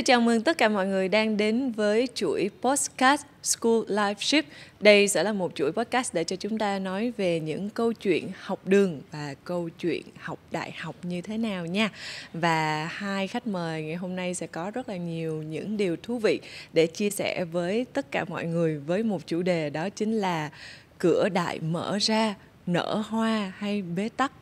xin chào mừng tất cả mọi người đang đến với chuỗi podcast School Life Ship. Đây sẽ là một chuỗi podcast để cho chúng ta nói về những câu chuyện học đường và câu chuyện học đại học như thế nào nha. Và hai khách mời ngày hôm nay sẽ có rất là nhiều những điều thú vị để chia sẻ với tất cả mọi người với một chủ đề đó chính là cửa đại mở ra, nở hoa hay bế tắc.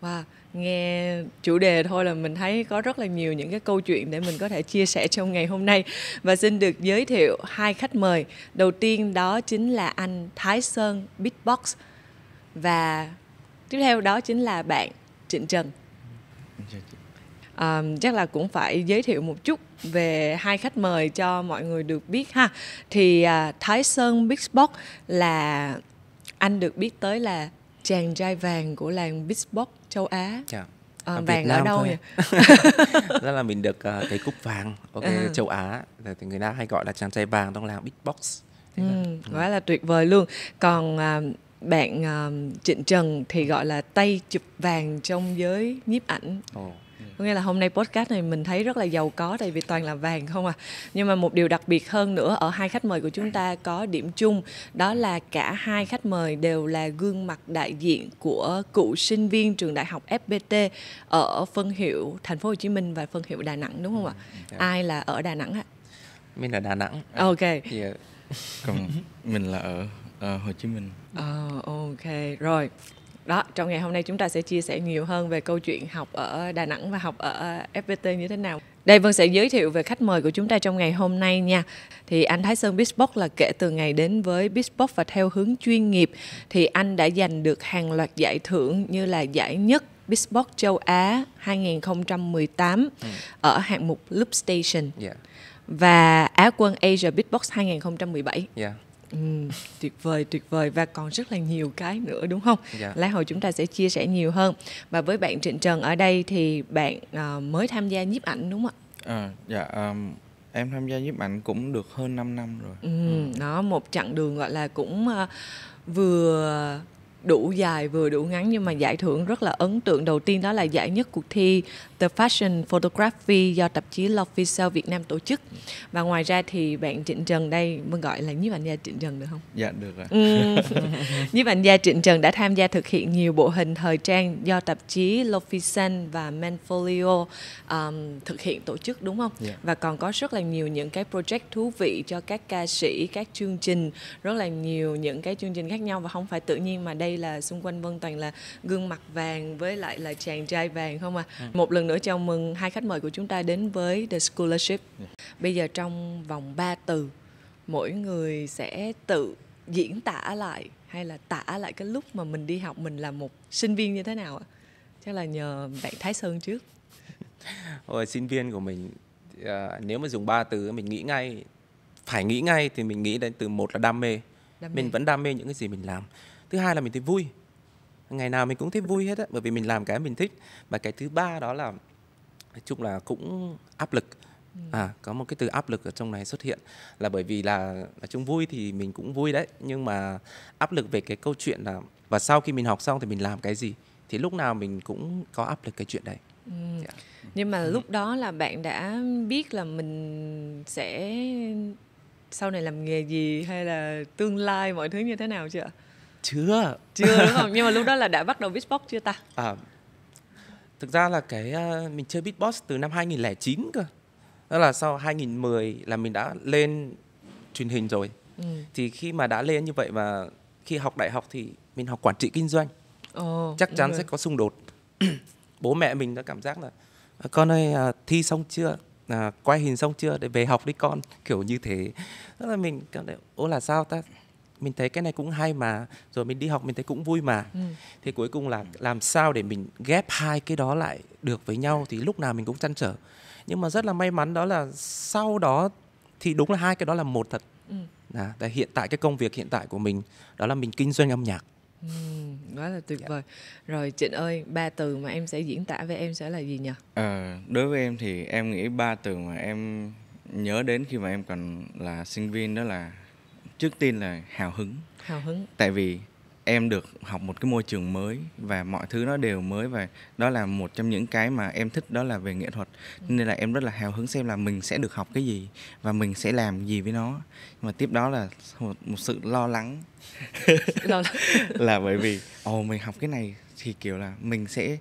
Wow, nghe chủ đề thôi là mình thấy có rất là nhiều những cái câu chuyện để mình có thể chia sẻ trong ngày hôm nay và xin được giới thiệu hai khách mời đầu tiên đó chính là anh Thái Sơn Beatbox và tiếp theo đó chính là bạn Trịnh Trần à, chắc là cũng phải giới thiệu một chút về hai khách mời cho mọi người được biết ha thì à, Thái Sơn Beatbox là anh được biết tới là chàng trai vàng của làng Beatbox châu Á. Yeah. Dạ. À, ờ, vàng Việt Nam ở đâu thôi. vậy? đó là mình được uh, cái cúp vàng OK okay, à. châu Á, thì người ta hay gọi là chàng trai vàng trong làng beatbox. Thế ừ, là, quá ừ. là tuyệt vời luôn. Còn uh, bạn uh, Trịnh Trần thì gọi là tay chụp vàng trong giới nhiếp ảnh. Oh có nghĩa là hôm nay podcast này mình thấy rất là giàu có tại vì toàn là vàng không à nhưng mà một điều đặc biệt hơn nữa ở hai khách mời của chúng ta có điểm chung đó là cả hai khách mời đều là gương mặt đại diện của cựu sinh viên trường đại học FPT ở phân hiệu Thành phố Hồ Chí Minh và phân hiệu Đà Nẵng đúng không ạ? Ừ, dạ. Ai là ở Đà Nẵng ạ? Mình là Đà Nẵng. Ok. Yeah. Ờ, Còn mình là ở uh, Hồ Chí Minh. À, ok rồi đó trong ngày hôm nay chúng ta sẽ chia sẻ nhiều hơn về câu chuyện học ở Đà Nẵng và học ở FPT như thế nào đây Vân sẽ giới thiệu về khách mời của chúng ta trong ngày hôm nay nha. Thì anh Thái Sơn Beatbox là kể từ ngày đến với Beatbox và theo hướng chuyên nghiệp thì anh đã giành được hàng loạt giải thưởng như là giải nhất Beatbox châu Á 2018 ừ. ở hạng mục Loop Station. Dạ. Và Á quân Asia Beatbox 2017. Yeah Ừ, tuyệt vời tuyệt vời và còn rất là nhiều cái nữa đúng không dạ. lát hồi chúng ta sẽ chia sẻ nhiều hơn và với bạn trịnh trần ở đây thì bạn uh, mới tham gia nhiếp ảnh đúng không ạ à, dạ um, em tham gia nhiếp ảnh cũng được hơn 5 năm rồi ừ, ừ. nó một chặng đường gọi là cũng uh, vừa đủ dài vừa đủ ngắn nhưng mà giải thưởng rất là ấn tượng đầu tiên đó là giải nhất cuộc thi The Fashion Photography do tạp chí L'Official Việt Nam tổ chức và ngoài ra thì bạn Trịnh Trần đây mình gọi là như ảnh gia Trịnh Trần được không? Dạ được ạ. Như nhiếp ảnh gia Trịnh Trần đã tham gia thực hiện nhiều bộ hình thời trang do tạp chí L'Official và Manfolio um, thực hiện tổ chức đúng không? Yeah. Dạ. Và còn có rất là nhiều những cái project thú vị cho các ca sĩ, các chương trình, rất là nhiều những cái chương trình khác nhau và không phải tự nhiên mà đây là xung quanh Vân toàn là gương mặt vàng với lại là chàng trai vàng không à. Ừ. Một lần nữa nữa chào mừng hai khách mời của chúng ta đến với The Scholarship. Dạ. Bây giờ trong vòng 3 từ, mỗi người sẽ tự diễn tả lại hay là tả lại cái lúc mà mình đi học mình là một sinh viên như thế nào ạ? Chắc là nhờ bạn Thái Sơn trước. Ôi, sinh viên của mình à, nếu mà dùng 3 từ mình nghĩ ngay phải nghĩ ngay thì mình nghĩ đến từ một là đam mê. đam mê. Mình vẫn đam mê những cái gì mình làm. Thứ hai là mình thấy vui ngày nào mình cũng thấy vui hết á bởi vì mình làm cái mình thích và cái thứ ba đó là nói chung là cũng áp lực ừ. à có một cái từ áp lực ở trong này xuất hiện là bởi vì là nói chung vui thì mình cũng vui đấy nhưng mà áp lực về cái câu chuyện là và sau khi mình học xong thì mình làm cái gì thì lúc nào mình cũng có áp lực cái chuyện đấy yeah. Ừ. Dạ. nhưng mà ừ. lúc đó là bạn đã biết là mình sẽ sau này làm nghề gì hay là tương lai mọi thứ như thế nào chưa chưa chưa đúng không nhưng mà lúc đó là đã bắt đầu beatbox chưa ta à, thực ra là cái ờ, mình chơi beatbox từ năm 2009 cơ đó là sau 2010 là mình đã lên truyền hình rồi ừ. thì khi mà đã lên như vậy mà khi học đại học thì mình học quản trị kinh doanh oh, chắc chắn rồi. sẽ có xung đột bố mẹ mình đã cảm giác là ờ, con ơi à, thi xong chưa à, quay hình xong chưa để về học đi con kiểu như thế tức là mình cảm thấy ô là sao ta mình thấy cái này cũng hay mà rồi mình đi học mình thấy cũng vui mà ừ. thì cuối cùng là làm sao để mình ghép hai cái đó lại được với nhau thì lúc nào mình cũng chăn trở nhưng mà rất là may mắn đó là sau đó thì đúng là hai cái đó là một thật ừ. hiện tại cái công việc hiện tại của mình đó là mình kinh doanh âm nhạc ừ, quá là tuyệt yeah. vời rồi trịnh ơi ba từ mà em sẽ diễn tả với em sẽ là gì nhỉ à, đối với em thì em nghĩ ba từ mà em nhớ đến khi mà em còn là sinh viên đó là trước tiên là hào hứng hào hứng tại vì em được học một cái môi trường mới và mọi thứ nó đều mới và đó là một trong những cái mà em thích đó là về nghệ thuật ừ. nên là em rất là hào hứng xem là mình sẽ được học cái gì và mình sẽ làm gì với nó Nhưng mà tiếp đó là một, một sự lo lắng, lo lắng. là bởi vì ồ oh, mình học cái này thì kiểu là mình sẽ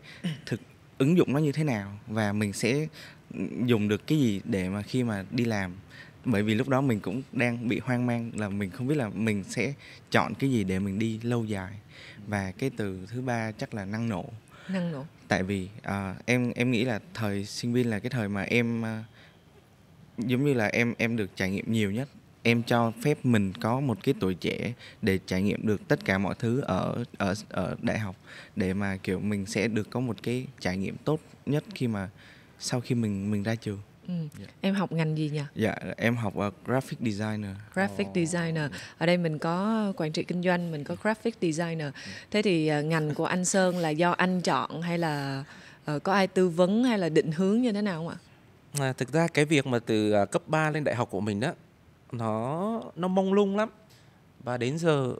thực ứng dụng nó như thế nào và mình sẽ dùng được cái gì để mà khi mà đi làm bởi vì lúc đó mình cũng đang bị hoang mang là mình không biết là mình sẽ chọn cái gì để mình đi lâu dài và cái từ thứ ba chắc là năng nổ năng nổ tại vì uh, em em nghĩ là thời sinh viên là cái thời mà em uh, giống như là em em được trải nghiệm nhiều nhất em cho phép mình có một cái tuổi trẻ để trải nghiệm được tất cả mọi thứ ở ở ở đại học để mà kiểu mình sẽ được có một cái trải nghiệm tốt nhất khi mà sau khi mình mình ra trường Yeah. Ừ. Dạ. Em học ngành gì nhỉ? Dạ, em học uh, graphic designer. Graphic oh. designer. Ở đây mình có quản trị kinh doanh, mình có graphic designer. Ừ. Thế thì uh, ngành của anh Sơn là do anh chọn hay là uh, có ai tư vấn hay là định hướng như thế nào không ạ? À, thực ra cái việc mà từ uh, cấp 3 lên đại học của mình đó nó nó mông lung lắm. Và đến giờ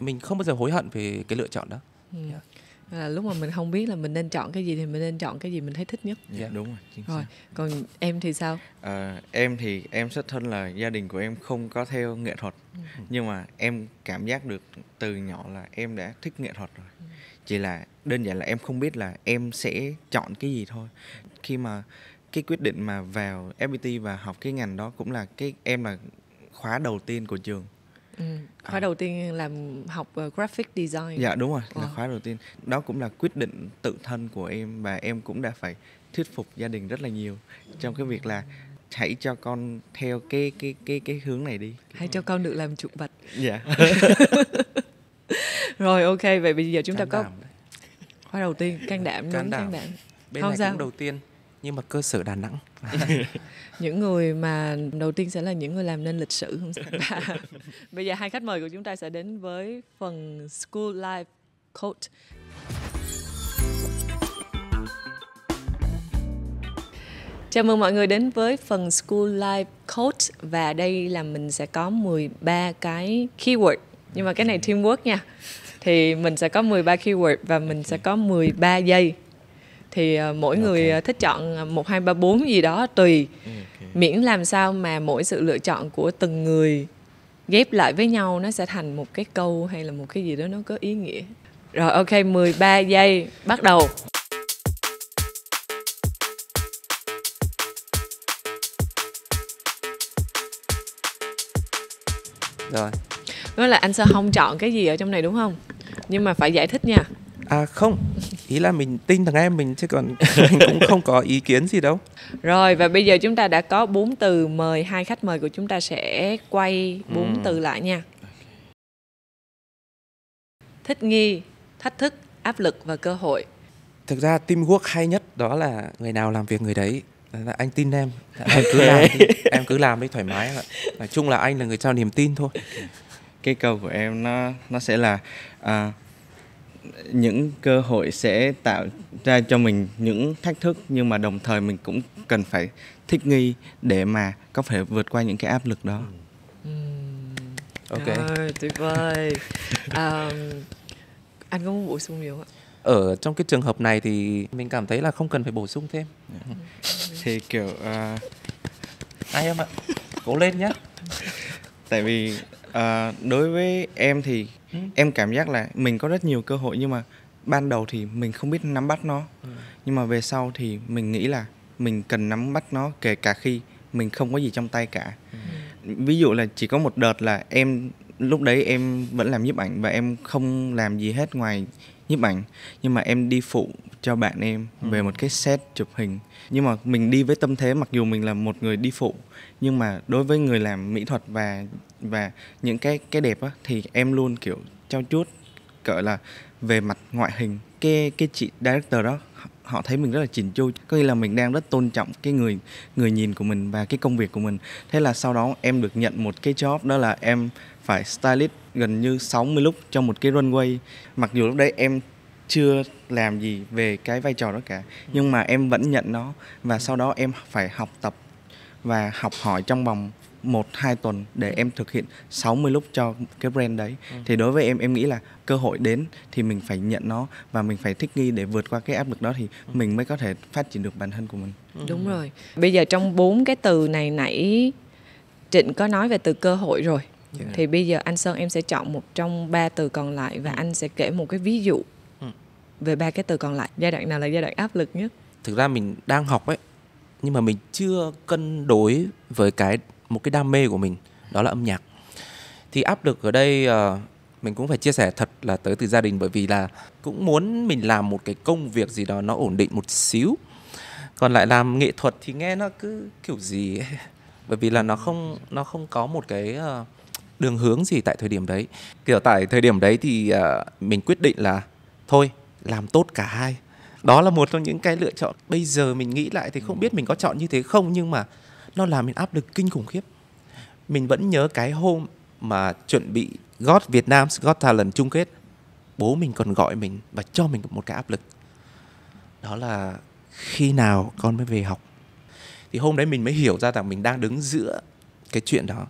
mình không bao giờ hối hận về cái lựa chọn đó. Yeah ừ. dạ là lúc mà mình không biết là mình nên chọn cái gì thì mình nên chọn cái gì mình thấy thích nhất dạ, dạ. đúng rồi chính rồi xác. còn em thì sao à, em thì em xuất thân là gia đình của em không có theo nghệ thuật ừ. nhưng mà em cảm giác được từ nhỏ là em đã thích nghệ thuật rồi ừ. chỉ là đơn giản là em không biết là em sẽ chọn cái gì thôi khi mà cái quyết định mà vào FPT và học cái ngành đó cũng là cái em là khóa đầu tiên của trường Ừ. Khóa à. đầu tiên làm học ờ, graphic design. Dạ đúng rồi, wow. là ờ. khóa đầu tiên. Đó cũng là quyết định tự thân của em và em cũng đã phải thuyết phục gia đình rất là nhiều trong cái việc là hãy cho con theo cái cái cái cái hướng này đi. Hãy cho con được làm trụ vật. Dạ. Rồi ok, vậy bây giờ chúng can ta có khóa đầu tiên can đảm dạ, can đảm. can đảm. Bên không này sao? cũng đầu tiên nhưng mà cơ sở Đà Nẵng. những người mà đầu tiên sẽ là những người làm nên lịch sử không sao Bây giờ hai khách mời của chúng ta sẽ đến với phần School Life Coach. Chào mừng mọi người đến với phần School Life Coach và đây là mình sẽ có 13 cái keyword nhưng mà cái này teamwork nha. Thì mình sẽ có 13 keyword và mình sẽ có 13 giây thì ờ, mỗi okay. người ờ, thích chọn ờ, một hai ba bốn gì đó tùy okay. miễn làm sao mà mỗi sự lựa chọn của từng người ghép lại với nhau nó sẽ thành một cái câu hay là một cái gì đó nó có ý nghĩa rồi ok 13 giây bắt đầu rồi nói là anh sẽ không chọn cái gì ở trong này đúng không nhưng mà phải giải thích nha à không ý là mình tin thằng em mình chứ còn mình cũng không có ý kiến gì đâu rồi và bây giờ chúng ta đã có bốn từ mời hai khách mời của chúng ta sẽ quay bốn ừ. từ lại nha thích nghi thách thức áp lực và cơ hội thực ra teamwork hay nhất đó là người nào làm việc người đấy là anh tin em dạ, em cứ làm đi. em cứ làm đi thoải mái nói chung là anh là người trao niềm tin thôi cái câu của em nó nó sẽ là uh, những cơ hội sẽ tạo ra cho mình những thách thức nhưng mà đồng thời mình cũng cần phải thích nghi để mà có thể vượt qua những cái áp lực đó. Ok. Rồi, tuyệt vời. Um, anh có muốn bổ sung gì không ạ? Ở trong cái trường hợp này thì mình cảm thấy là không cần phải bổ sung thêm. thì kiểu uh... ai em ạ, cố lên nhé. Tại vì uh, đối với em thì em cảm giác là mình có rất nhiều cơ hội nhưng mà ban đầu thì mình không biết nắm bắt nó ừ. nhưng mà về sau thì mình nghĩ là mình cần nắm bắt nó kể cả khi mình không có gì trong tay cả ừ. ví dụ là chỉ có một đợt là em lúc đấy em vẫn làm nhiếp ảnh và em không làm gì hết ngoài nhiếp ảnh nhưng mà em đi phụ cho bạn em ừ. về một cái set chụp hình nhưng mà mình đi với tâm thế mặc dù mình là một người đi phụ nhưng mà đối với người làm mỹ thuật và và những cái cái đẹp á thì em luôn kiểu trao chuốt gọi là về mặt ngoại hình cái cái chị director đó họ thấy mình rất là chỉnh chu có nghĩa là mình đang rất tôn trọng cái người người nhìn của mình và cái công việc của mình thế là sau đó em được nhận một cái job đó là em phải stylist gần như 60 lúc cho một cái runway mặc dù lúc đấy em chưa làm gì về cái vai trò đó cả nhưng mà em vẫn nhận nó và sau đó em phải học tập và học hỏi trong vòng một hai tuần để ừ. em thực hiện 60 lúc cho cái brand đấy ừ. thì đối với em em nghĩ là cơ hội đến thì mình phải nhận nó và mình phải thích nghi để vượt qua cái áp lực đó thì ừ. mình mới có thể phát triển được bản thân của mình ừ. đúng rồi bây giờ trong bốn cái từ này nãy Trịnh có nói về từ cơ hội rồi yeah. Dạ. thì bây giờ anh Sơn em sẽ chọn một trong ba từ còn lại và ừ. anh sẽ kể một cái ví dụ ừ. về ba cái từ còn lại giai đoạn nào là giai đoạn áp lực nhất thực ra mình đang học ấy nhưng mà mình chưa cân đối với cái một cái đam mê của mình đó là âm nhạc thì áp lực ở đây uh, mình cũng phải chia sẻ thật là tới từ gia đình bởi vì là cũng muốn mình làm một cái công việc gì đó nó ổn định một xíu còn lại làm nghệ thuật thì nghe nó cứ kiểu gì ấy. bởi vì là nó không nó không có một cái uh, đường hướng gì tại thời điểm đấy kiểu tại thời điểm đấy thì uh, mình quyết định là thôi làm tốt cả hai đó là một trong những cái lựa chọn bây giờ mình nghĩ lại thì không ừ. biết mình có chọn như thế không nhưng mà nó làm mình áp lực kinh khủng khiếp mình vẫn nhớ cái hôm mà chuẩn bị God Việt Nam God Talent chung kết bố mình còn gọi mình và cho mình một cái áp lực đó là khi nào con mới về học thì hôm đấy mình mới hiểu ra rằng mình đang đứng giữa cái chuyện đó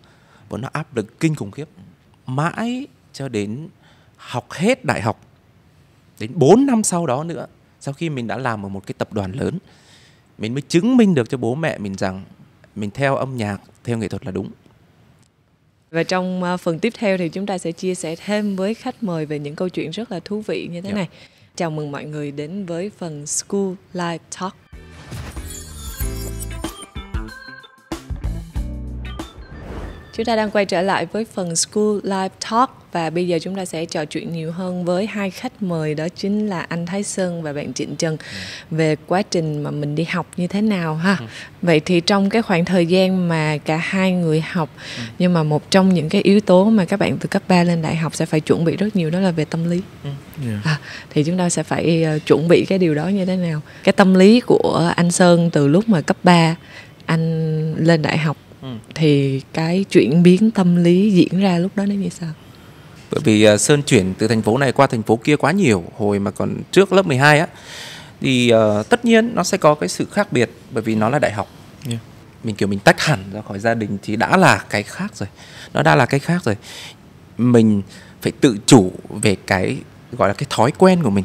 và nó áp lực kinh khủng khiếp mãi cho đến học hết đại học đến 4 năm sau đó nữa sau khi mình đã làm ở một cái tập đoàn lớn mình mới chứng minh được cho bố mẹ mình rằng mình theo âm nhạc theo nghệ thuật là đúng và trong ờ, phần tiếp theo thì chúng ta sẽ chia sẻ thêm với khách mời về những câu chuyện rất là thú vị như thế yeah. Dạ. này chào mừng mọi người đến với phần school live talk Chúng ta đang quay trở lại với phần School Live Talk và bây giờ chúng ta sẽ trò chuyện nhiều hơn với hai khách mời đó chính là anh Thái Sơn và bạn Trịnh Trần về quá trình mà mình đi học như thế nào ha. Ừ. Vậy thì trong cái khoảng thời gian mà cả hai người học ừ. nhưng mà một trong những cái yếu tố mà các bạn từ cấp 3 lên đại học sẽ phải chuẩn bị rất nhiều đó là về tâm lý. Ừ. À, thì chúng ta sẽ phải ờ, chuẩn bị cái điều đó như thế nào. Cái tâm lý của anh Sơn từ lúc mà cấp 3 anh lên đại học thì cái chuyển biến tâm lý diễn ra lúc đó nó như sao bởi vì uh, sơn chuyển từ thành phố này qua thành phố kia quá nhiều hồi mà còn trước lớp 12 á thì uh, tất nhiên nó sẽ có cái sự khác biệt bởi vì nó là đại học yeah. mình kiểu mình tách hẳn ra khỏi gia đình thì đã là cái khác rồi nó đã là cái khác rồi mình phải tự chủ về cái gọi là cái thói quen của mình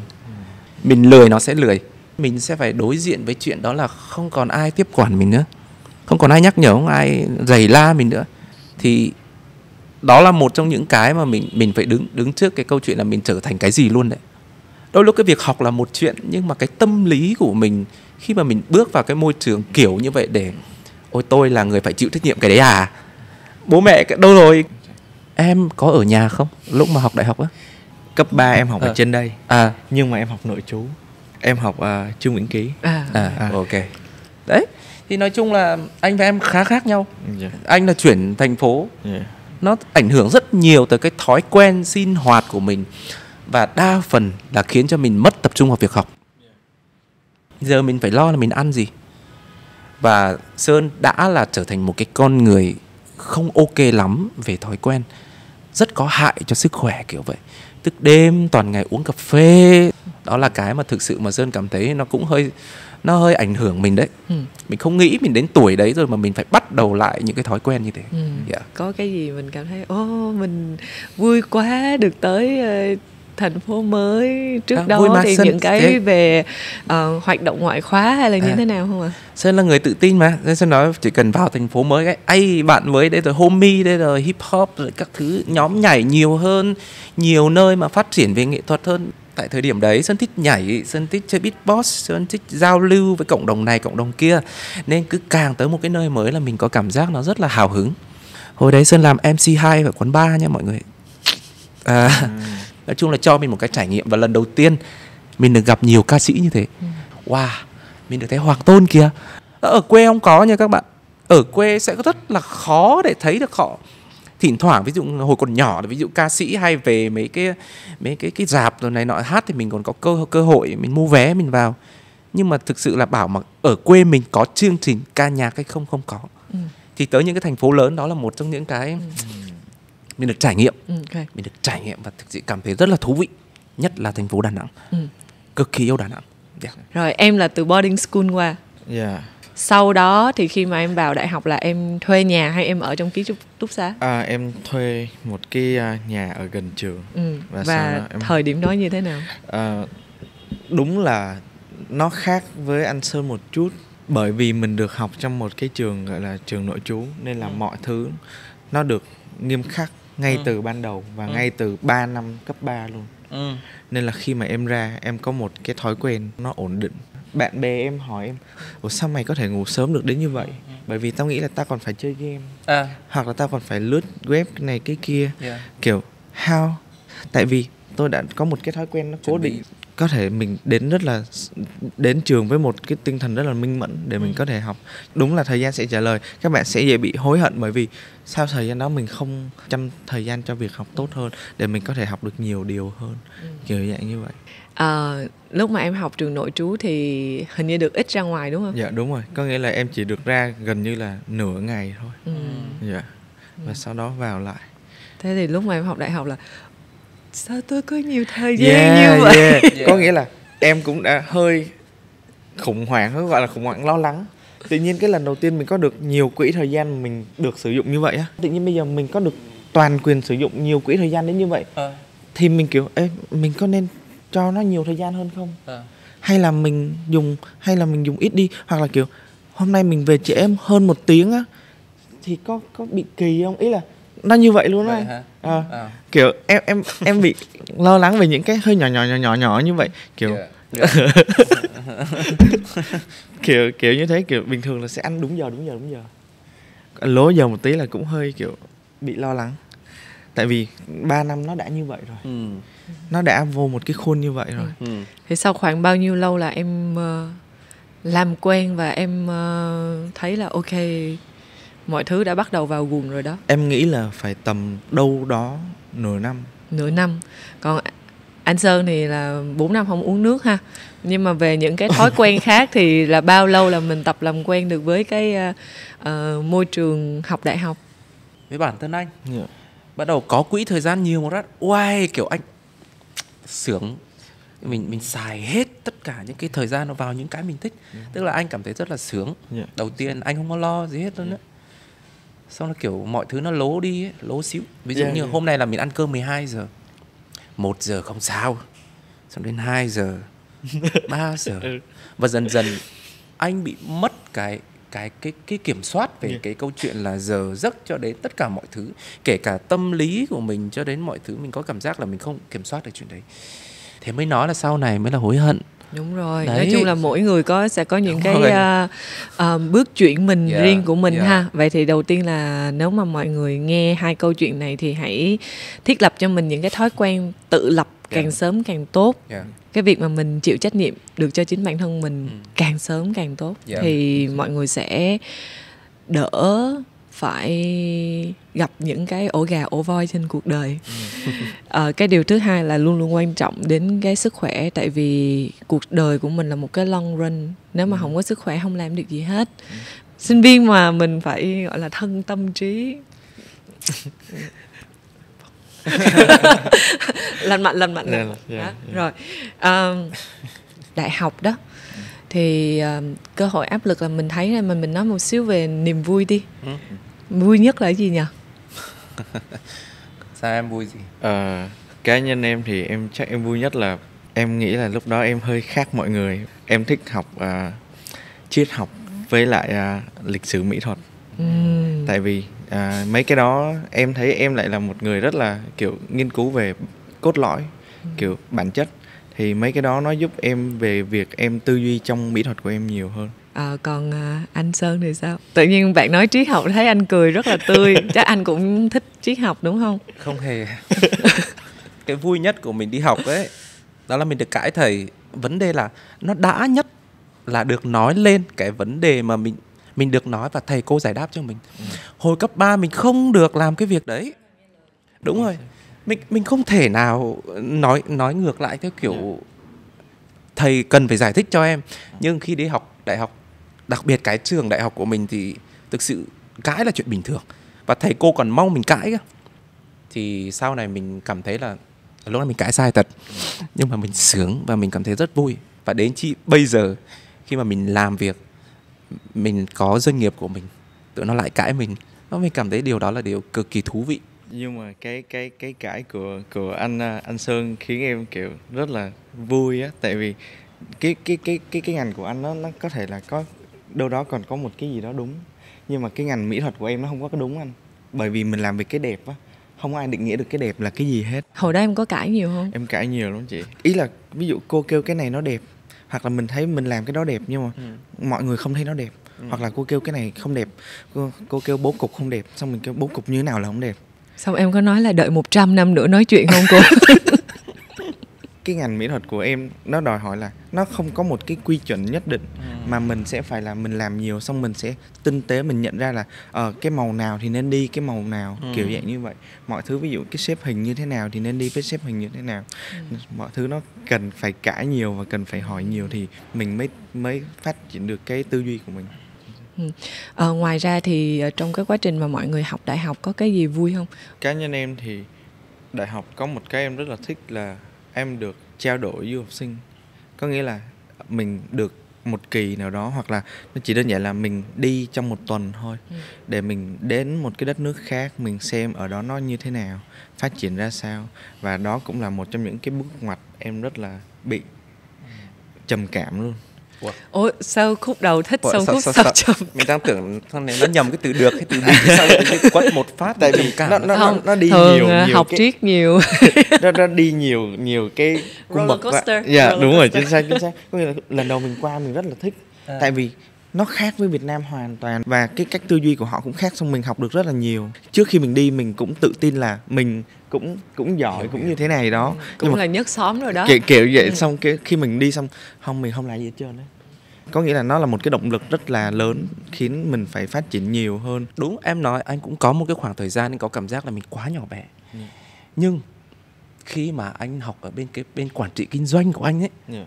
mình lười nó sẽ lười mình sẽ phải đối diện với chuyện đó là không còn ai tiếp quản mình nữa không còn ai nhắc nhở không ai giày la mình nữa thì đó là một trong những cái mà mình mình phải đứng đứng trước cái câu chuyện là mình trở thành cái gì luôn đấy đôi lúc cái việc học là một chuyện nhưng mà cái tâm lý của mình khi mà mình bước vào cái môi trường kiểu như vậy để ôi tôi là người phải chịu trách nhiệm cái đấy à bố mẹ đâu rồi em có ở nhà không lúc mà học đại học á cấp 3 em học à. ở ờ. trên đây à. nhưng mà em học nội trú em học uh, à, trương nguyễn ký à. À, à ok đấy thì nói chung là anh và em khá khác nhau yeah. Dạ. anh là chuyển thành phố yeah. Dạ. nó ảnh hưởng rất nhiều tới cái thói quen sinh hoạt của mình và đa phần là khiến cho mình mất tập trung vào việc học yeah. giờ mình phải lo là mình ăn gì và sơn đã là trở thành một cái con người không ok lắm về thói quen rất có hại cho sức khỏe kiểu vậy tức đêm toàn ngày uống cà phê đó là cái mà thực sự mà sơn cảm thấy nó cũng hơi nó hơi ảnh hưởng mình đấy ừ. mình không nghĩ mình đến tuổi đấy rồi mà mình phải bắt đầu lại những cái thói quen như thế ừ. yeah. Dạ. có cái gì mình cảm thấy ô mình vui quá được tới ờ, thành phố mới trước à, đó thì Sơn, những cái thế... về uh, hoạt động ngoại khóa hay là như à, thế nào không ạ? Sơn là người tự tin mà, nên Sơn nói chỉ cần vào thành phố mới cái ai bạn mới đây rồi homie đây rồi hip hop rồi các thứ nhóm nhảy nhiều hơn, nhiều nơi mà phát triển về nghệ thuật hơn tại thời điểm đấy sơn thích nhảy sơn thích chơi beatbox sơn thích giao lưu với cộng đồng này cộng đồng kia nên cứ càng tới một cái nơi mới là mình có cảm giác nó rất là hào hứng hồi đấy sơn làm mc hai ở quán bar nha mọi người à, ừ. nói chung là cho mình một cái trải nghiệm và lần đầu tiên mình được gặp nhiều ca sĩ như thế ừ. wow mình được thấy hoàng tôn kia ở quê không có nha các bạn ở quê sẽ rất là khó để thấy được họ thỉnh thoảng ví dụ hồi còn nhỏ là ví dụ ca sĩ hay về mấy cái mấy cái cái dạp rồi này nọ hát thì mình còn có cơ cơ hội mình mua vé mình vào nhưng mà thực sự là bảo mà ở quê mình có chương trình ca nhạc hay không không có ừ. thì tới những cái thành phố lớn đó là một trong những cái ừ. mình được trải nghiệm ừ, okay. mình được trải nghiệm và thực sự cảm thấy rất là thú vị nhất là thành phố đà nẵng ừ. cực kỳ yêu đà nẵng yeah. Dạ. rồi em là từ boarding school qua yeah dạ sau đó thì khi mà em vào đại học là em thuê nhà hay em ở trong ký túc, túc xá à, em thuê một cái à, nhà ở gần trường ừ. và, và đó, em... thời điểm đó như thế nào à, đúng là nó khác với anh sơn một chút bởi vì mình được học trong một cái trường gọi là trường nội trú nên là ừ. mọi thứ nó được nghiêm khắc ngay ừ. từ ban đầu và ừ. ngay từ 3 năm cấp 3 luôn. Ừ. Nên là khi mà em ra em có một cái thói quen nó ổn định bạn bè em hỏi em ủa sao mày có thể ngủ sớm được đến như vậy bởi vì tao nghĩ là tao còn phải chơi game à. hoặc là tao còn phải lướt web cái này cái kia yeah. kiểu how tại vì tôi đã có một cái thói quen nó cố định có thể mình đến rất là đến trường với một cái tinh thần rất là minh mẫn để mình ừ. có thể học đúng là thời gian sẽ trả lời các bạn sẽ dễ bị hối hận bởi vì sau thời gian đó mình không chăm thời gian cho việc học tốt hơn để mình có thể học được nhiều điều hơn ừ. kiểu dạng như vậy à, lúc mà em học trường nội trú thì hình như được ít ra ngoài đúng không dạ đúng rồi có nghĩa là em chỉ được ra gần như là nửa ngày thôi ừ. dạ ừ. và ừ. sau đó vào lại thế thì lúc mà em học đại học là sao tôi có nhiều thời gian yeah, như vậy yeah. có nghĩa là em cũng đã hơi khủng hoảng gọi là khủng hoảng lo lắng tự nhiên cái lần đầu tiên mình có được nhiều quỹ thời gian mình được sử dụng như vậy á tự nhiên bây giờ mình có được toàn quyền sử dụng nhiều quỹ thời gian đến như vậy à. thì mình kiểu ê mình có nên cho nó nhiều thời gian hơn không à. hay là mình dùng hay là mình dùng ít đi hoặc là kiểu hôm nay mình về trễ hơn một tiếng á thì có có bị kỳ không ý là nó như vậy luôn á à, à. kiểu em em em bị lo lắng về những cái hơi nhỏ nhỏ nhỏ nhỏ nhỏ như vậy kiểu Yeah. Dạ, dạ. kiểu kiểu như thế kiểu bình thường là sẽ ăn đúng giờ đúng giờ đúng giờ lố giờ một tí là cũng hơi kiểu bị lo lắng tại vì 3 năm nó đã như vậy rồi ừ. nó đã vô một cái khuôn như vậy rồi ừ. ừ. thế sau khoảng bao nhiêu lâu là em uh, làm quen và em uh, thấy là ok mọi thứ đã bắt đầu vào guồng rồi đó em nghĩ là phải tầm đâu đó nửa năm nửa năm còn anh sơn thì là 4 năm không uống nước ha nhưng mà về những cái thói quen khác thì là bao lâu là mình tập làm quen được với cái uh, môi trường học đại học với bản thân anh yeah. Dạ. bắt đầu có quỹ thời gian nhiều một rất oai kiểu anh sướng mình mình xài hết tất cả những cái thời gian nó vào những cái mình thích yeah. Ừ. tức là anh cảm thấy rất là sướng yeah. Dạ. đầu tiên anh không có lo gì hết luôn yeah. á dạ xong nó kiểu mọi thứ nó lố đi ấy, lố xíu ví dụ yeah, dạ, như yeah. Dạ. hôm nay là mình ăn cơm 12 giờ một giờ không sao xong đến 2 giờ 3 giờ ừ. và dần dần anh bị mất cái cái cái cái kiểm soát về yeah. Dạ. cái câu chuyện là giờ giấc cho đến tất cả mọi thứ kể cả tâm lý của mình cho đến mọi thứ mình có cảm giác là mình không kiểm soát được chuyện đấy thế mới nói là sau này mới là hối hận đúng rồi Đấy. nói chung là mỗi người có sẽ có những đúng cái uh, uh, bước chuyển mình yeah. Dạ, riêng của mình yeah. Dạ. ha vậy thì đầu tiên là nếu mà mọi người nghe hai câu chuyện này thì hãy thiết lập cho mình những cái thói quen tự lập dạ. càng yeah. sớm càng tốt yeah. cái việc mà mình chịu trách nhiệm được cho chính bản thân mình ừ. càng sớm càng tốt yeah. thì mọi người sẽ đỡ phải gặp những cái ổ gà ổ voi trên cuộc đời à, cái điều thứ hai là luôn luôn quan trọng đến cái sức khỏe tại vì cuộc đời của mình là một cái long run nếu mà ừ. không có sức khỏe không làm được gì hết ừ. sinh viên mà mình phải gọi là thân tâm trí lành mạnh lành mạnh, lành mạnh. Yeah, yeah. rồi à, đại học đó thì uh, cơ hội áp lực là mình thấy này mà mình nói một xíu về niềm vui đi ừ. vui nhất là gì nhỉ sao em vui gì ờ cá nhân em thì em chắc em vui nhất là em nghĩ là lúc đó em hơi khác mọi người em thích học uh, triết học với lại uh, lịch sử mỹ thuật ừ. tại vì uh, mấy cái đó em thấy em lại là một người rất là kiểu nghiên cứu về cốt lõi ừ. kiểu bản chất thì mấy cái đó nó giúp em về việc em tư duy trong mỹ thuật của em nhiều hơn ờ, à, còn anh sơn thì sao tự nhiên bạn nói triết học thấy anh cười rất là tươi chắc anh cũng thích triết học đúng không không hề cái vui nhất của mình đi học ấy đó là mình được cãi thầy vấn đề là nó đã nhất là được nói lên cái vấn đề mà mình mình được nói và thầy cô giải đáp cho mình ừ. hồi cấp 3 mình không được làm cái việc đấy đúng rồi mình mình không thể nào nói nói ngược lại theo kiểu yeah. Dạ. thầy cần phải giải thích cho em nhưng khi đi học đại học đặc biệt cái trường đại học của mình thì thực sự cãi là chuyện bình thường và thầy cô còn mong mình cãi thì sau này mình cảm thấy là à, lúc này mình cãi sai thật nhưng mà mình sướng và mình cảm thấy rất vui và đến chi bây giờ khi mà mình làm việc mình có doanh nghiệp của mình tụi nó lại cãi mình nó mình cảm thấy điều đó là điều cực kỳ thú vị nhưng mà cái cái cái cãi của của anh à, anh Sơn khiến em kiểu rất là vui á tại vì cái cái cái cái cái ngành của anh nó nó có thể là có đâu đó còn có một cái gì đó đúng nhưng mà cái ngành mỹ thuật của em nó không có cái đúng anh bởi vì mình làm về cái đẹp á không ai định nghĩa được cái đẹp là cái gì hết hồi đó em có cãi nhiều không em cãi nhiều lắm chị ý là ví dụ cô kêu cái này nó đẹp hoặc là mình thấy mình làm cái đó đẹp nhưng mà ừ. mọi người không thấy nó đẹp ừ. hoặc là cô kêu cái này không đẹp cô, cô kêu bố cục không đẹp xong mình kêu bố cục như thế nào là không đẹp Xong em có nói là đợi 100 năm nữa nói chuyện không cô? cái ngành mỹ thuật của em nó đòi hỏi là nó không có một cái quy chuẩn nhất định ừ. mà mình sẽ phải là mình làm nhiều xong mình sẽ tinh tế mình nhận ra là ờ uh, cái màu nào thì nên đi cái màu nào ừ. kiểu dạng như vậy mọi thứ ví dụ cái xếp hình như thế nào thì nên đi với xếp hình như thế nào ừ. mọi thứ nó cần phải cãi nhiều và cần phải hỏi nhiều thì mình mới mới phát triển được cái tư duy của mình À, ngoài ra thì ờ, trong cái quá trình mà mọi người học đại học có cái gì vui không? Cá nhân em thì đại học có một cái em rất là thích là em được trao đổi du học sinh. Có nghĩa là mình được một kỳ nào đó hoặc là nó chỉ đơn giản là mình đi trong một tuần thôi ừ. để mình đến một cái đất nước khác mình xem ở đó nó như thế nào phát triển ra sao và đó cũng là một trong những cái bước ngoặt em rất là bị ừ. trầm cảm luôn Ủa? sao khúc đầu thích Ủa, xong sao, khúc sao, sau sao? trầm Mình đang tưởng thằng này nó nhầm cái từ được hay từ bị sao cái quất một phát tại vì nó nó, Không, nó, đi thường nhiều, nhiều học cái... triết nhiều nó, nó đi nhiều nhiều cái cung bậc dạ yeah, đúng rồi chính xác chính xác lần đầu mình qua mình rất là thích à. tại vì nó khác với Việt Nam hoàn toàn và cái cách tư duy của họ cũng khác xong mình học được rất là nhiều trước khi mình đi mình cũng tự tin là mình cũng cũng giỏi cũng như thế này đó ừ, cũng Nhưng là nhất xóm rồi đó kiểu, kiểu vậy ừ. xong cái khi mình đi xong không mình không làm gì hết trơn đấy có nghĩa là nó là một cái động lực rất là lớn khiến mình phải phát triển nhiều hơn đúng em nói anh cũng có một cái khoảng thời gian anh có cảm giác là mình quá nhỏ bé yeah. Ừ. nhưng khi mà anh học ở bên cái bên quản trị kinh doanh của anh ấy yeah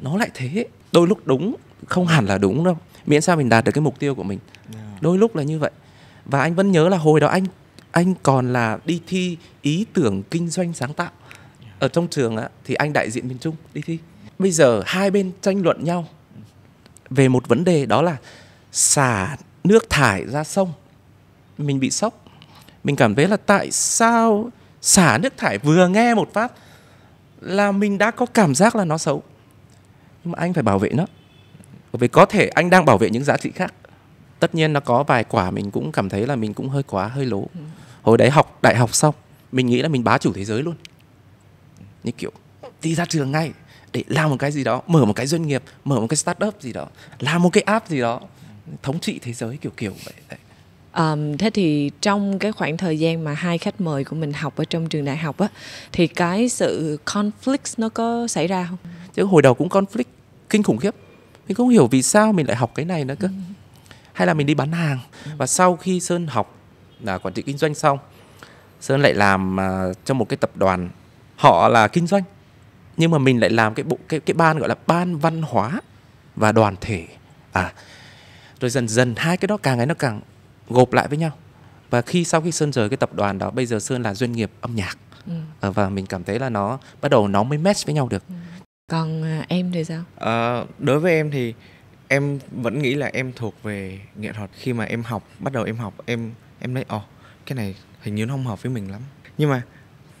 nó lại thế đôi lúc đúng không hẳn là đúng đâu miễn sao mình đạt được cái mục tiêu của mình đôi lúc là như vậy và anh vẫn nhớ là hồi đó anh anh còn là đi thi ý tưởng kinh doanh sáng tạo ở trong trường á, thì anh đại diện miền trung đi thi bây giờ hai bên tranh luận nhau về một vấn đề đó là xả nước thải ra sông mình bị sốc mình cảm thấy là tại sao xả nước thải vừa nghe một phát là mình đã có cảm giác là nó xấu mà anh phải bảo vệ nó bởi vì có thể anh đang bảo vệ những giá trị khác tất nhiên nó có vài quả mình cũng cảm thấy là mình cũng hơi quá hơi lố ừ. hồi đấy học đại học xong mình nghĩ là mình bá chủ thế giới luôn như kiểu đi ra trường ngay để làm một cái gì đó mở một cái doanh nghiệp mở một cái start up gì đó làm một cái app gì đó thống trị thế giới kiểu kiểu vậy đấy. Um, thế thì trong cái khoảng thời gian mà hai khách mời của mình học ở trong trường đại học á thì cái sự conflict nó có xảy ra không? Chứ hồi đầu cũng conflict kinh khủng khiếp mình không hiểu vì sao mình lại học cái này nữa cơ ừ. hay là mình đi bán hàng ừ. và sau khi sơn học là quản trị kinh doanh xong sơn lại làm uh, à, trong một cái tập đoàn họ là kinh doanh nhưng mà mình lại làm cái bộ cái cái ban gọi là ban văn hóa và đoàn thể à rồi dần dần hai cái đó càng ngày nó càng gộp lại với nhau và khi sau khi sơn rời cái tập đoàn đó bây giờ sơn là doanh nghiệp âm nhạc ừ. À, và mình cảm thấy là nó bắt đầu nó mới match với nhau được ừ còn à, em thì sao à, đối với em thì em vẫn nghĩ là em thuộc về nghệ thuật khi mà em học bắt đầu em học em em thấy ồ cái này hình như nó không hợp với mình lắm nhưng mà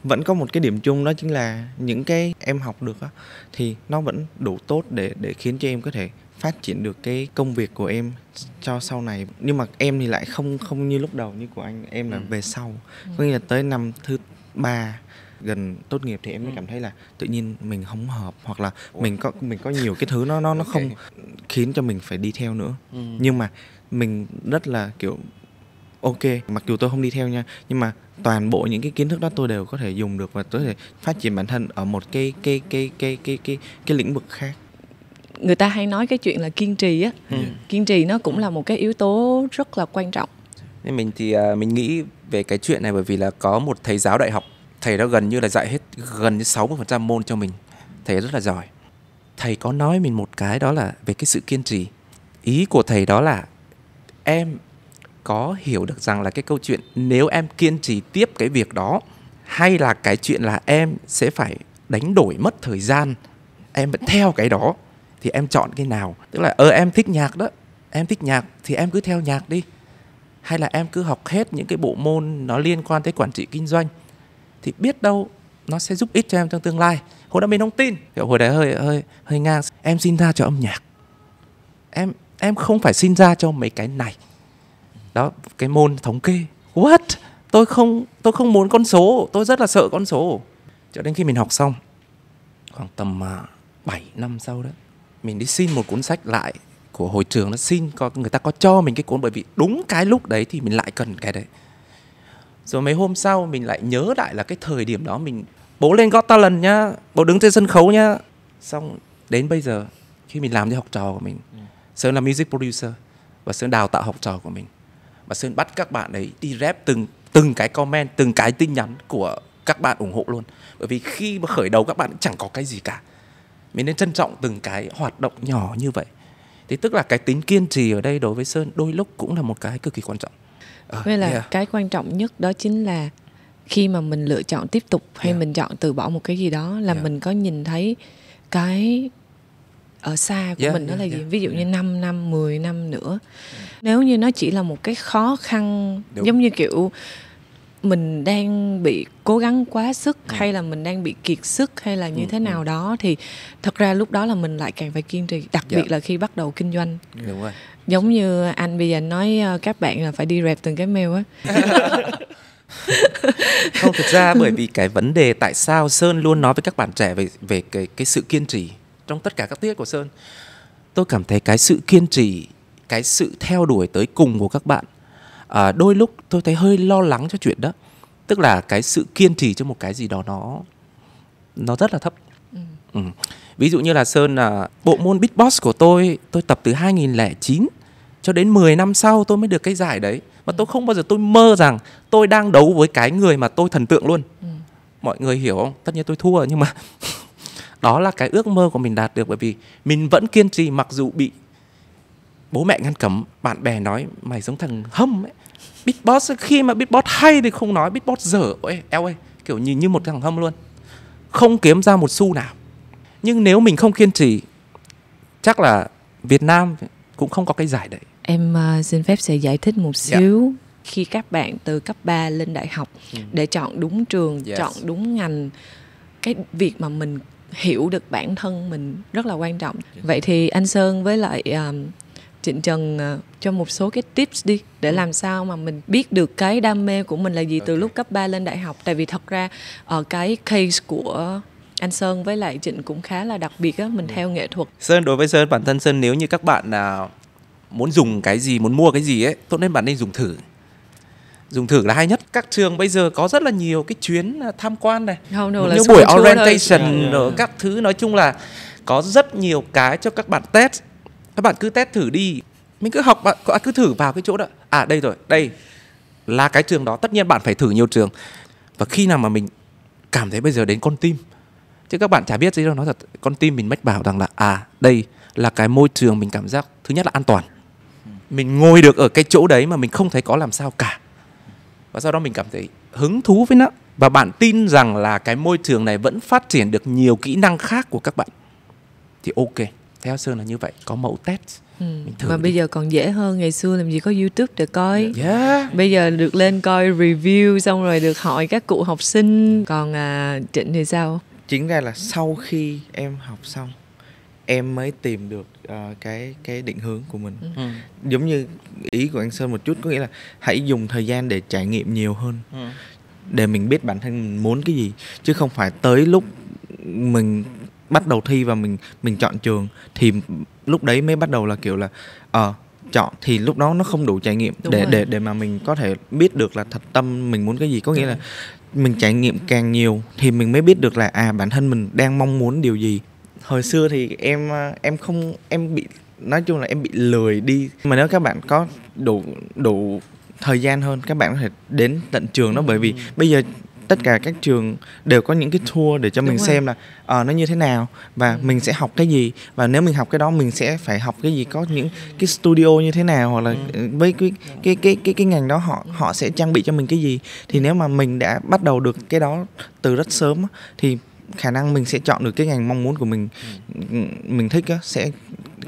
vẫn có một cái điểm chung đó chính là những cái em học được đó, thì nó vẫn đủ tốt để để khiến cho em có thể phát triển được cái công việc của em cho sau này nhưng mà em thì lại không không như lúc đầu như của anh em là ừ. về sau ừ. có nghĩa là tới năm thứ ba gần tốt nghiệp thì em mới ừ. cảm thấy là tự nhiên mình không hợp hoặc là mình có mình có nhiều cái thứ nó nó nó không khiến cho mình phải đi theo nữa ừ. nhưng mà mình rất là kiểu ok mặc dù tôi không đi theo nha nhưng mà toàn bộ những cái kiến thức đó tôi đều có thể dùng được và tôi có thể phát triển bản thân ở một cái cái cái cái cái cái cái lĩnh vực khác người ta hay nói cái chuyện là kiên trì á ừ. kiên trì nó cũng là một cái yếu tố rất là quan trọng nên mình thì à, mình nghĩ về cái chuyện này bởi vì là có một thầy giáo đại học thầy đó gần như là dạy hết gần như 60% môn cho mình thầy rất là giỏi thầy có nói mình một cái đó là về cái sự kiên trì ý của thầy đó là em có hiểu được rằng là cái câu chuyện nếu em kiên trì tiếp cái việc đó hay là cái chuyện là em sẽ phải đánh đổi mất thời gian em vẫn theo cái đó thì em chọn cái nào tức là ờ em thích nhạc đó em thích nhạc thì em cứ theo nhạc đi hay là em cứ học hết những cái bộ môn nó liên quan tới quản trị kinh doanh thì biết đâu nó sẽ giúp ích cho em trong tương lai hồi đó mình không tin kiểu hồi đấy hơi hơi hơi ngang em sinh ra cho âm nhạc em em không phải sinh ra cho mấy cái này đó cái môn thống kê what tôi không tôi không muốn con số tôi rất là sợ con số cho đến khi mình học xong khoảng tầm uh, à, 7 năm sau đó mình đi xin một cuốn sách lại của hội trường nó xin có người ta có cho mình cái cuốn bởi vì đúng cái lúc đấy thì mình lại cần cái đấy rồi mấy hôm sau mình lại nhớ lại là cái thời điểm đó mình bố lên Got Talent nhá bố đứng trên sân khấu nhá xong đến bây giờ khi mình làm cho học trò của mình ừ. Sơn là music producer và Sơn đào tạo học trò của mình và Sơn bắt các bạn ấy đi rep từng từng cái comment từng cái tin nhắn của các bạn ủng hộ luôn bởi vì khi mà khởi đầu các bạn chẳng có cái gì cả mình nên trân trọng từng cái hoạt động nhỏ như vậy thì tức là cái tính kiên trì ở đây đối với sơn đôi lúc cũng là một cái cực kỳ quan trọng uh, với là yeah. cái quan trọng nhất đó chính là khi mà mình lựa chọn tiếp tục hay yeah. mình chọn từ bỏ một cái gì đó là yeah. mình có nhìn thấy cái ở xa của yeah, mình đó yeah, là gì yeah. ví dụ như 5 năm 10 năm nữa yeah. nếu như nó chỉ là một cái khó khăn Đúng. giống như kiểu mình đang bị cố gắng quá sức ừ. hay là mình đang bị kiệt sức hay là như ừ, thế ừ. nào ừ. đó thì thật ra lúc đó là mình lại càng phải kiên trì đặc dạ. biệt là khi bắt đầu kinh doanh đúng rồi giống như anh bây giờ nói ờ, các bạn là phải đi rẹp từng cái mail á không thực ra bởi vì cái vấn đề tại sao sơn luôn nói với các bạn trẻ về về cái cái sự kiên trì trong tất cả các tiết của sơn tôi cảm thấy cái sự kiên trì cái sự theo đuổi tới cùng của các bạn à, đôi lúc tôi thấy hơi lo lắng cho chuyện đó tức là cái sự kiên trì cho một cái gì đó nó nó rất là thấp ừ. Ừ. ví dụ như là sơn là bộ môn beatbox của tôi tôi tập từ 2009 cho đến 10 năm sau tôi mới được cái giải đấy mà tôi không bao giờ tôi mơ rằng tôi đang đấu với cái người mà tôi thần tượng luôn ừ. mọi người hiểu không tất nhiên tôi thua nhưng mà đó là cái ước mơ của mình đạt được bởi vì mình vẫn kiên trì mặc dù bị bố mẹ ngăn cấm bạn bè nói mày giống thằng hâm ấy beatbox khi mà beatbox hay thì không nói beatbox dở ôi eo ơi kiểu như như một thằng hâm luôn không kiếm ra một xu nào nhưng nếu mình không kiên trì chắc là Việt Nam cũng không có cái giải đấy em uh, xin phép sẽ giải thích một dạ. xíu yeah. khi các bạn từ cấp 3 lên đại học ừ. để chọn đúng trường yes. chọn đúng ngành cái việc mà mình hiểu được bản thân mình rất là quan trọng dạ. vậy thì anh sơn với lại um, Trịnh Trần à, cho một số cái tips đi để ừ. làm sao mà mình biết được cái đam mê của mình là gì từ okay. lúc cấp 3 lên đại học tại vì thật ra ở ờ, cái case của anh Sơn với lại Trịnh cũng khá là đặc biệt á, mình ừ. theo nghệ thuật. Sơn đối với Sơn bản thân Sơn nếu như các bạn nào muốn dùng cái gì, muốn mua cái gì ấy, tốt nên bạn nên dùng thử dùng thử là hay nhất các trường bây giờ có rất là nhiều cái chuyến à, tham quan này không đâu như buổi orientation dạ, dạ, rồi dạ. các thứ nói chung là có rất nhiều cái cho các bạn test các bạn cứ test thử đi mình cứ học bạn cứ thử vào cái chỗ đó à đây rồi đây là cái trường đó tất nhiên bạn phải thử nhiều trường và khi nào mà mình cảm thấy bây giờ đến con tim chứ các bạn chả biết gì đâu nói thật con tim mình mách bảo rằng là à đây là cái môi trường mình cảm giác thứ nhất là an toàn mình ngồi được ở cái chỗ đấy mà mình không thấy có làm sao cả và sau đó mình cảm thấy hứng thú với nó và bạn tin rằng là cái môi trường này vẫn phát triển được nhiều kỹ năng khác của các bạn thì ok theo sơn là như vậy có mẫu test Ừ. mà đi. bây giờ còn dễ hơn ngày xưa làm gì có youtube để coi yeah. bây giờ được lên coi review xong rồi được hỏi các cụ học sinh còn à, trịnh thì sao chính ra là sau khi em học xong em mới tìm được uh, cái cái định hướng của mình ừ. ừ. giống như ý của anh sơn một chút có nghĩa là hãy dùng thời gian để trải nghiệm nhiều hơn ừ. để mình biết bản thân mình muốn cái gì chứ không phải tới lúc mình bắt đầu thi và mình mình chọn trường thì lúc đấy mới bắt đầu là kiểu là ờ uh, chọn thì lúc đó nó không đủ trải nghiệm Đúng để rồi. để để mà mình có thể biết được là thật tâm mình muốn cái gì có nghĩa Đúng. là mình trải nghiệm càng nhiều thì mình mới biết được là à bản thân mình đang mong muốn điều gì hồi xưa thì em ờ, em không em bị nói chung là em bị lười đi mà nếu các bạn có đủ đủ thời gian hơn các bạn có thể đến tận trường đó bởi vì ừ. bây giờ tất cả các trường đều có những cái tour để cho Đúng mình rồi. xem là à, nó như thế nào và ừ. mình sẽ học cái gì và nếu mình học cái đó mình sẽ phải học cái gì có những cái studio như thế nào hoặc là ừ. với cái cái cái cái cái ngành đó họ họ sẽ trang bị cho mình cái gì thì ừ. nếu mà mình đã bắt đầu được cái đó từ rất sớm thì khả năng mình sẽ chọn được cái ngành mong muốn của mình ừ. mình thích đó, sẽ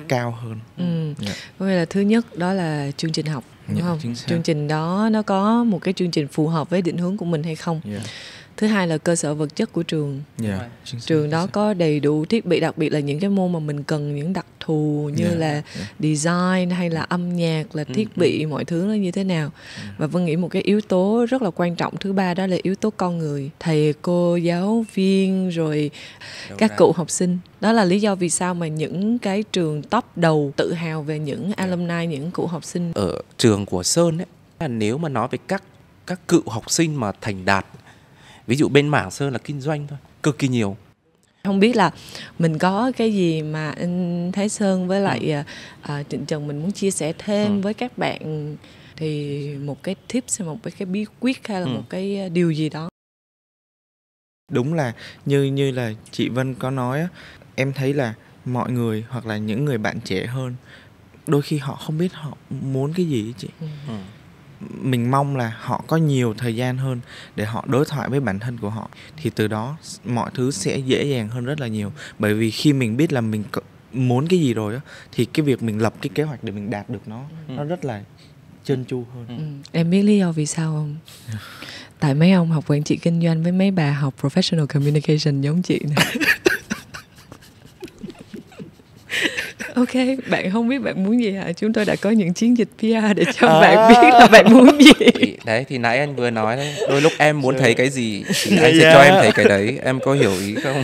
cao hơn. Ừ. Yeah. Dạ. Có là thứ nhất đó là chương trình học đúng yeah, dạ, không chương trình đó nó có một cái chương trình phù hợp với định hướng của mình hay không yeah. Dạ thứ hai là cơ sở vật chất của trường yeah. Dạ, trường đó có đầy đủ thiết bị đặc biệt là những cái môn mà mình cần những đặc thù như yeah. Dạ, là yeah. Dạ. design hay là âm nhạc là ừ, thiết ừ. bị mọi thứ nó như thế nào ừ. và vân nghĩ một cái yếu tố rất là quan trọng thứ ba đó là yếu tố con người thầy cô giáo viên rồi Đâu các ra. cựu học sinh đó là lý do vì sao mà những cái trường top đầu tự hào về những alumni những cựu học sinh ở trường của sơn ấy là nếu mà nói về các các cựu học sinh mà thành đạt ví dụ bên mảng sơn là kinh doanh thôi cực kỳ nhiều không biết là mình có cái gì mà anh Thái Sơn với ừ. lại ừ. à, Trịnh Trần mình muốn chia sẻ thêm ừ. với các bạn thì một cái tips hay một cái, cái bí quyết hay là ừ. một cái à, điều gì đó đúng là như như là chị Vân có nói em thấy là mọi người hoặc là những người bạn trẻ hơn đôi khi họ không biết họ muốn cái gì chị ừ. ừ mình mong là họ có nhiều thời gian hơn để họ đối thoại với bản thân của họ thì từ đó mọi thứ sẽ dễ dàng hơn rất là nhiều bởi vì khi mình biết là mình muốn cái gì rồi đó, thì cái việc mình lập cái kế hoạch để mình đạt được nó ừ. nó rất là chân chu hơn ừ. ừ. em biết lý do vì sao không tại mấy ông học quản trị kinh doanh với mấy bà học professional communication giống chị này ok bạn không biết bạn muốn gì hả chúng tôi đã có những chiến dịch pr để cho à. bạn biết là bạn muốn gì đấy thì nãy anh vừa nói đấy đôi lúc em muốn thấy cái gì thì dạ. anh sẽ cho em thấy cái đấy em có hiểu ý không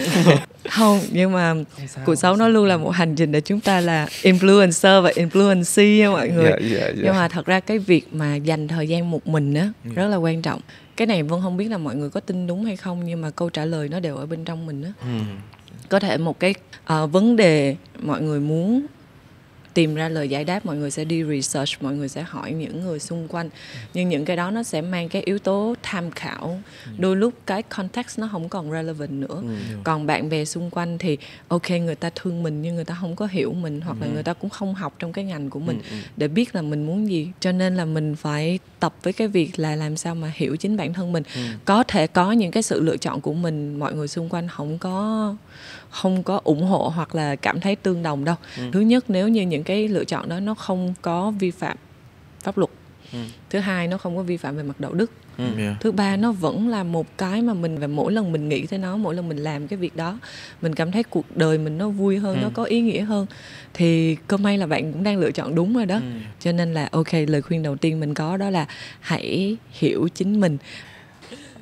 không nhưng mà cuộc sống nó luôn là một hành trình để chúng ta là influencer và influencer nha mọi người yeah, yeah, yeah. nhưng mà thật ra cái việc mà dành thời gian một mình á ừ. rất là quan trọng cái này vân không biết là mọi người có tin đúng hay không nhưng mà câu trả lời nó đều ở bên trong mình á ừ có thể một cái uh, vấn đề mọi người muốn tìm ra lời giải đáp mọi người sẽ đi research mọi người sẽ hỏi những người xung quanh nhưng những cái đó nó sẽ mang cái yếu tố tham khảo ừ. đôi lúc cái context nó không còn relevant nữa ừ. còn bạn bè xung quanh thì ok người ta thương mình nhưng người ta không có hiểu mình hoặc là ừ. người ta cũng không học trong cái ngành của mình để biết là mình muốn gì cho nên là mình phải tập với cái việc là làm sao mà hiểu chính bản thân mình có thể có những cái sự lựa chọn của mình mọi người xung quanh không có không có ủng hộ hoặc là cảm thấy tương đồng đâu ừ. thứ nhất nếu như những cái lựa chọn đó nó không có vi phạm pháp luật ừ. thứ hai nó không có vi phạm về mặt đạo đức ừ. yeah. Dạ. thứ ba nó vẫn là một cái mà mình và mỗi lần mình nghĩ tới nó mỗi lần mình làm cái việc đó mình cảm thấy cuộc đời mình nó vui hơn ừ. nó có ý nghĩa hơn thì cơ may là bạn cũng đang lựa chọn đúng rồi đó ừ. cho nên là ok lời khuyên đầu tiên mình có đó là hãy hiểu chính mình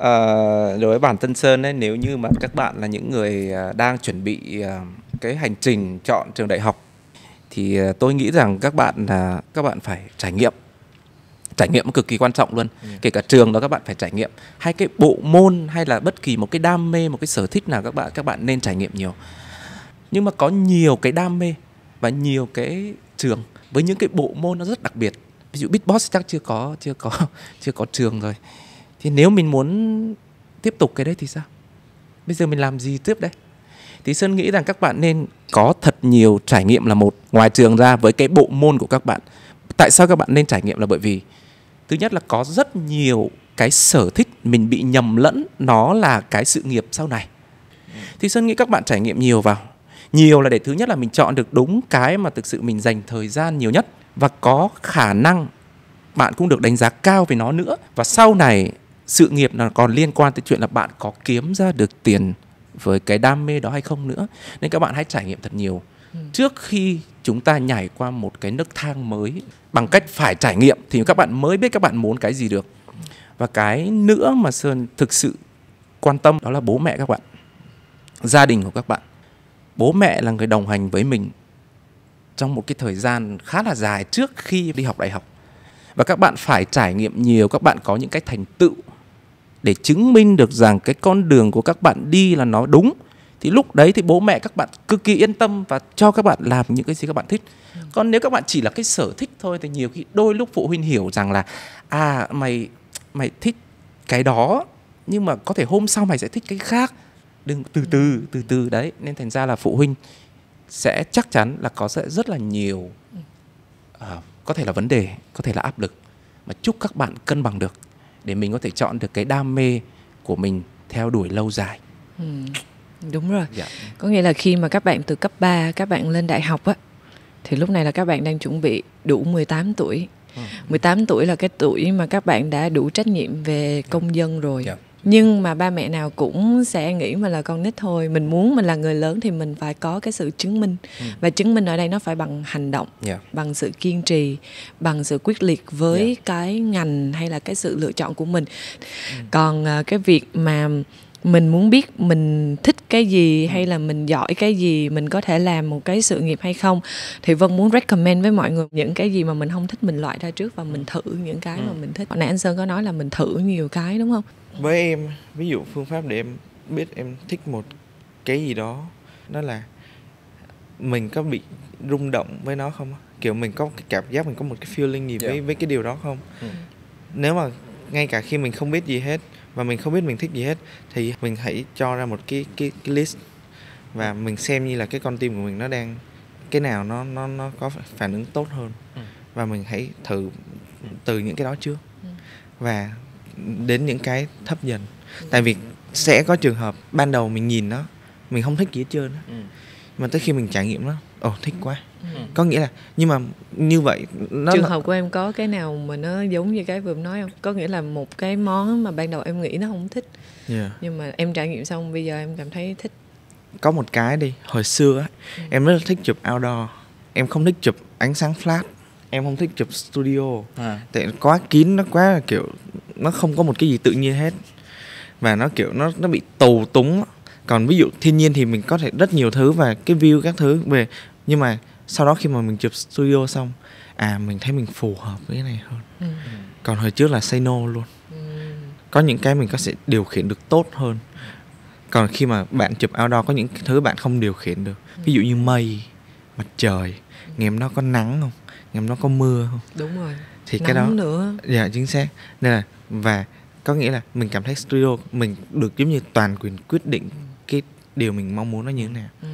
Ờ, đối với bản thân sơn ấy, nếu như mà các bạn là những người ờ, đang chuẩn bị ờ, cái hành trình chọn trường đại học thì tôi nghĩ rằng các bạn là các bạn phải trải nghiệm trải nghiệm cực kỳ quan trọng luôn ừ. kể cả trường đó các bạn phải trải nghiệm hay cái bộ môn hay là bất kỳ một cái đam mê một cái sở thích nào các bạn các bạn nên trải nghiệm nhiều nhưng mà có nhiều cái đam mê và nhiều cái trường với những cái bộ môn nó rất đặc biệt ví dụ beatbox chắc chưa có chưa có chưa có trường rồi thì nếu mình muốn tiếp tục cái đấy thì sao bây giờ mình làm gì tiếp đây? thì sơn nghĩ rằng các bạn nên có thật nhiều trải nghiệm là một ngoài trường ra với cái bộ môn của các bạn tại sao các bạn nên trải nghiệm là bởi vì thứ nhất là có rất nhiều cái sở thích mình bị nhầm lẫn nó là cái sự nghiệp sau này thì sơn nghĩ các bạn trải nghiệm nhiều vào nhiều là để thứ nhất là mình chọn được đúng cái mà thực sự mình dành thời gian nhiều nhất và có khả năng bạn cũng được đánh giá cao về nó nữa và sau này sự nghiệp là còn liên quan tới chuyện là bạn có kiếm ra được tiền với cái đam mê đó hay không nữa nên các bạn hãy trải nghiệm thật nhiều ừ. trước khi chúng ta nhảy qua một cái nấc thang mới bằng cách phải trải nghiệm thì các bạn mới biết các bạn muốn cái gì được và cái nữa mà sơn thực sự quan tâm đó là bố mẹ các bạn gia đình của các bạn bố mẹ là người đồng hành với mình trong một cái thời gian khá là dài trước khi đi học đại học và các bạn phải trải nghiệm nhiều các bạn có những cái thành tựu để chứng minh được rằng cái con đường của các bạn đi là nó đúng thì lúc đấy thì bố mẹ các bạn cực kỳ yên tâm và cho các bạn làm những cái gì các bạn thích còn nếu các bạn chỉ là cái sở thích thôi thì nhiều khi đôi lúc phụ huynh hiểu rằng là à mày mày thích cái đó nhưng mà có thể hôm sau mày sẽ thích cái khác đừng từ từ từ từ đấy nên thành ra là phụ huynh sẽ chắc chắn là có sẽ rất là nhiều uh, có thể là vấn đề có thể là áp lực mà chúc các bạn cân bằng được để mình có thể chọn được cái đam mê của mình theo đuổi lâu dài ừ, đúng rồi dạ. có nghĩa là khi mà các bạn từ cấp 3 các bạn lên đại học á thì lúc này là các bạn đang chuẩn bị đủ 18 tuổi 18 ờ. tuổi là cái tuổi mà các bạn đã đủ trách nhiệm về dạ. công dân rồi yeah. Dạ nhưng mà ba mẹ nào cũng sẽ nghĩ mình là con nít thôi mình muốn mình là người lớn thì mình phải có cái sự chứng minh ừ. và chứng minh ở đây nó phải bằng hành động yeah. Dạ. bằng sự kiên trì bằng sự quyết liệt với yeah. Dạ. cái ngành hay là cái sự lựa chọn của mình ừ. còn à, cái việc mà mình muốn biết mình thích cái gì ừ. hay là mình giỏi cái gì mình có thể làm một cái sự nghiệp hay không thì vân muốn recommend với mọi người những cái gì mà mình không thích mình loại ra trước và mình ừ. thử những cái mà ừ. mình thích hồi nãy anh sơn có nói là mình thử nhiều cái đúng không với em ví dụ phương pháp để em biết em thích một cái gì đó đó là mình có bị rung động với nó không kiểu mình có cái cảm giác mình có một cái feeling gì dạ. với với cái điều đó không nếu mà ngay cả khi mình không biết gì hết và mình không biết mình thích gì hết thì mình hãy cho ra một cái cái, cái list và mình xem như là cái con tim của mình nó đang cái nào nó nó nó có phản ứng tốt hơn ừ. và mình hãy thử từ những cái đó trước ừ. và đến những cái thấp dần tại vì sẽ có trường hợp ban đầu mình nhìn nó mình không thích gì hết trơn ừ. mà tới khi mình trải nghiệm nó ồ oh, thích quá Ừ. có nghĩa là nhưng mà như vậy nó trường là... hợp của em có cái nào mà nó giống như cái vừa nói không có nghĩa là một cái món mà ban đầu em nghĩ nó không thích yeah. nhưng mà em trải nghiệm xong bây giờ em cảm thấy thích có một cái đi hồi xưa ấy, ừ. em rất là thích chụp outdoor em không thích chụp ánh sáng flat em không thích chụp studio à. tại quá kín nó quá kiểu nó không có một cái gì tự nhiên hết và nó kiểu nó nó bị tù túng còn ví dụ thiên nhiên thì mình có thể rất nhiều thứ và cái view các thứ về nhưng mà sau đó khi mà mình chụp studio xong à mình thấy mình phù hợp với cái này hơn ừ. còn hồi trước là say no luôn ừ. có những cái mình có sẽ điều khiển được tốt hơn còn khi mà bạn chụp outdoor có những thứ bạn không điều khiển được ví ừ. dụ như mây mặt trời ừ. ngày nó có nắng không ngày nó có mưa không đúng rồi thì nắng cái đó nữa dạ chính xác nên là và có nghĩa là mình cảm thấy studio mình được giống như toàn quyền quyết định ừ. cái điều mình mong muốn nó như thế nào ừ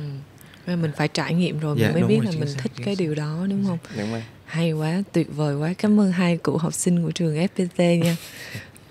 mà mình phải trải nghiệm rồi dạ, mình mới biết rồi, là mình xác, thích cái xác. điều đó đúng không đúng rồi. hay quá tuyệt vời quá cảm ơn hai cụ học sinh của trường fpt nha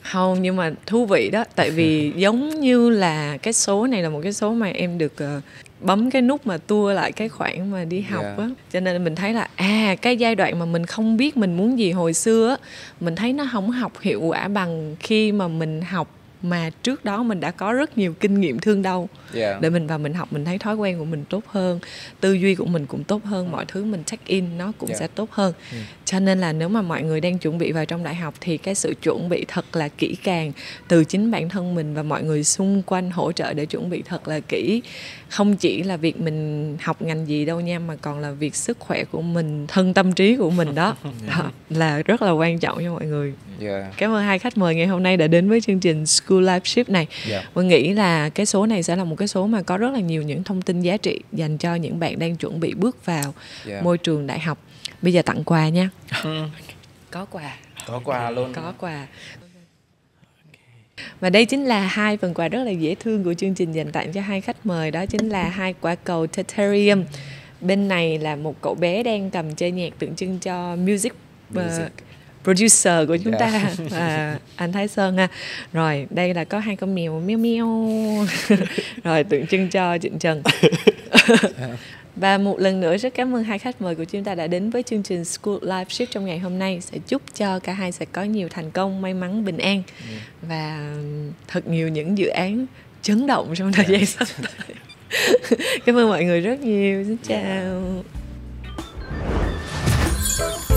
không nhưng mà thú vị đó tại vì giống như là cái số này là một cái số mà em được uh, bấm cái nút mà tua lại cái khoảng mà đi học yeah. Dạ. á cho nên mình thấy là à cái giai đoạn mà mình không biết mình muốn gì hồi xưa á mình thấy nó không học hiệu quả bằng khi mà mình học mà trước đó mình đã có rất nhiều kinh nghiệm thương đau yeah. để mình vào mình học mình thấy thói quen của mình tốt hơn tư duy của mình cũng tốt hơn mọi thứ mình check in nó cũng yeah. sẽ tốt hơn yeah. Ừ cho nên là nếu mà mọi người đang chuẩn bị vào trong đại học thì cái sự chuẩn bị thật là kỹ càng từ chính bản thân mình và mọi người xung quanh hỗ trợ để chuẩn bị thật là kỹ không chỉ là việc mình học ngành gì đâu nha mà còn là việc sức khỏe của mình thân tâm trí của mình đó, dạ. đó là rất là quan trọng cho mọi người yeah. Dạ. cảm ơn hai khách mời ngày hôm nay đã đến với chương trình School Life Ship này yeah. Dạ. tôi nghĩ là cái số này sẽ là một cái số mà có rất là nhiều những thông tin giá trị dành cho những bạn đang chuẩn bị bước vào yeah. môi trường đại học bây giờ tặng quà nha có quà có quà luôn có quà và đây chính là hai phần quà rất là dễ thương của chương trình dành tặng cho hai khách mời đó chính là hai quả cầu Tetarium. Bên này là một cậu bé đang cầm chơi nhạc tượng trưng cho music, ờ, music. Uh, producer của chúng yeah. Dạ. ta à, anh Thái Sơn ha. Rồi, đây là có hai con mèo meo meo. Rồi tượng trưng cho Trịnh Trần. Và một lần nữa rất cảm ơn hai khách mời của chúng ta đã đến với chương trình School Life Shift trong ngày hôm nay. Sẽ chúc cho cả hai sẽ có nhiều thành công, may mắn, bình an ừ. và thật nhiều những dự án chấn động trong thời gian dạ. sắp tới. cảm ơn mọi người rất nhiều. Xin chào. Dạ.